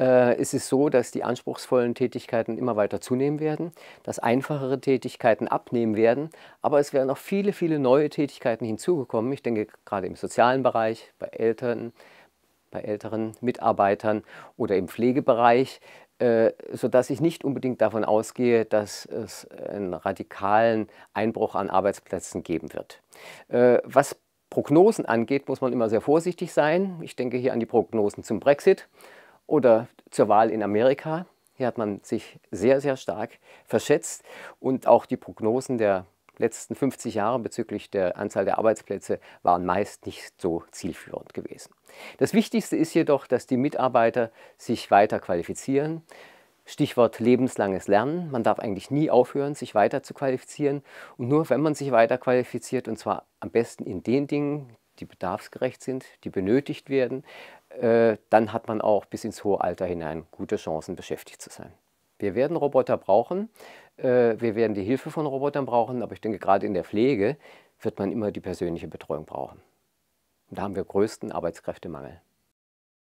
Äh, ist es so, dass die anspruchsvollen Tätigkeiten immer weiter zunehmen werden, dass einfachere Tätigkeiten abnehmen werden, aber es werden auch viele, viele neue Tätigkeiten hinzugekommen. Ich denke gerade im sozialen Bereich, bei Eltern, bei älteren Mitarbeitern oder im Pflegebereich, äh, sodass ich nicht unbedingt davon ausgehe, dass es einen radikalen Einbruch an Arbeitsplätzen geben wird. Äh, was Prognosen angeht, muss man immer sehr vorsichtig sein. Ich denke hier an die Prognosen zum Brexit oder zur Wahl in Amerika. Hier hat man sich sehr, sehr stark verschätzt und auch die Prognosen der letzten 50 Jahre bezüglich der Anzahl der Arbeitsplätze waren meist nicht so zielführend gewesen. Das Wichtigste ist jedoch, dass die Mitarbeiter sich weiter qualifizieren. Stichwort lebenslanges Lernen. Man darf eigentlich nie aufhören, sich weiter zu qualifizieren. Und nur wenn man sich weiter qualifiziert, und zwar am besten in den Dingen, die bedarfsgerecht sind, die benötigt werden, äh, dann hat man auch bis ins hohe Alter hinein gute Chancen, beschäftigt zu sein. Wir werden Roboter brauchen, äh, wir werden die Hilfe von Robotern brauchen, aber ich denke, gerade in der Pflege wird man immer die persönliche Betreuung brauchen. Und da haben wir größten Arbeitskräftemangel.